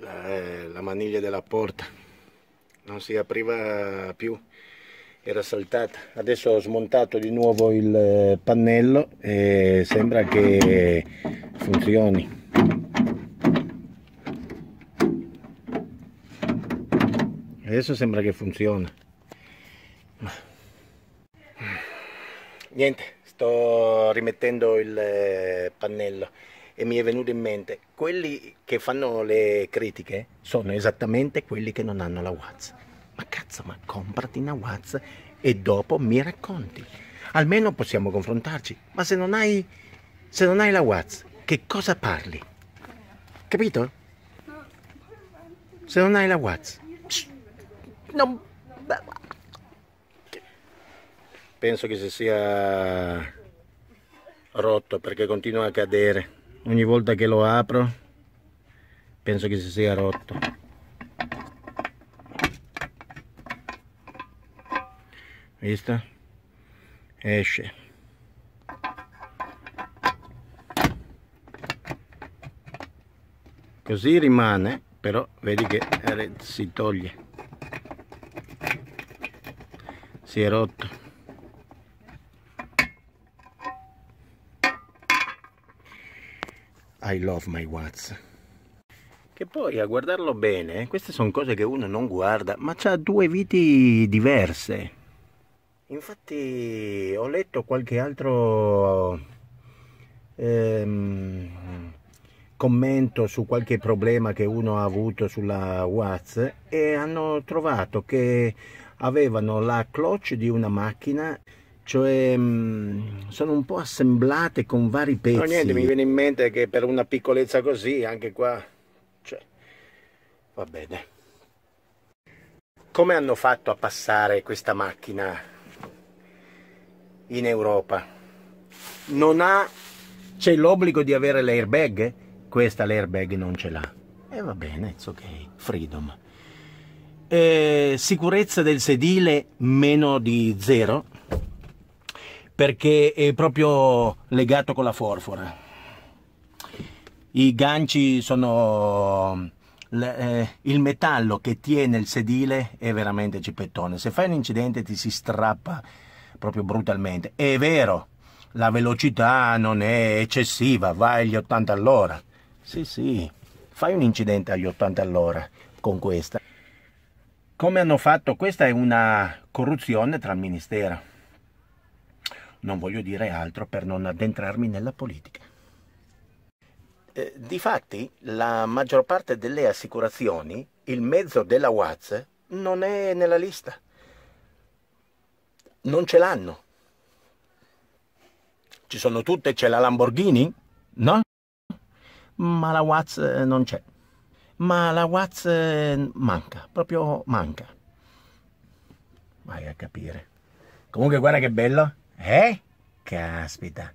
la, eh, la maniglia della porta non si apriva più era saltata adesso ho smontato di nuovo il eh, pannello e sembra che funzioni adesso sembra che funziona niente sto rimettendo il eh, pannello e mi è venuto in mente, quelli che fanno le critiche sono esattamente quelli che non hanno la Waz. Ma cazzo, ma comprati una Waz e dopo mi racconti. Almeno possiamo confrontarci. Ma se non hai, se non hai la Waz, che cosa parli? Capito? Se non hai la Waz. Non... Penso che si sia rotto perché continua a cadere ogni volta che lo apro penso che si sia rotto visto? esce così rimane però vedi che si toglie si è rotto I love my Watts. Che poi a guardarlo bene, queste sono cose che uno non guarda, ma ha due viti diverse. Infatti ho letto qualche altro ehm, commento su qualche problema che uno ha avuto sulla Watts e hanno trovato che avevano la clutch di una macchina cioè mm, sono un po' assemblate con vari pezzi. No, niente, mi viene in mente che per una piccolezza così, anche qua, cioè, va bene. Come hanno fatto a passare questa macchina in Europa? Non ha... C'è l'obbligo di avere l'airbag? Questa l'airbag non ce l'ha. E eh, va bene, it's ok, freedom. Eh, sicurezza del sedile meno di zero perché è proprio legato con la forfora. I ganci sono... Eh, il metallo che tiene il sedile è veramente cipettone. Se fai un incidente ti si strappa proprio brutalmente. È vero, la velocità non è eccessiva, vai agli 80 all'ora. Sì, sì, fai un incidente agli 80 all'ora con questa. Come hanno fatto? Questa è una corruzione tra il ministero non voglio dire altro per non addentrarmi nella politica. Eh, difatti, la maggior parte delle assicurazioni, il mezzo della WAZ non è nella lista. Non ce l'hanno. Ci sono tutte, c'è la Lamborghini? No? Ma la WAZ non c'è. Ma la WAZ manca, proprio manca. Vai a capire. Comunque guarda che bello. ¿Eh? Cáspita.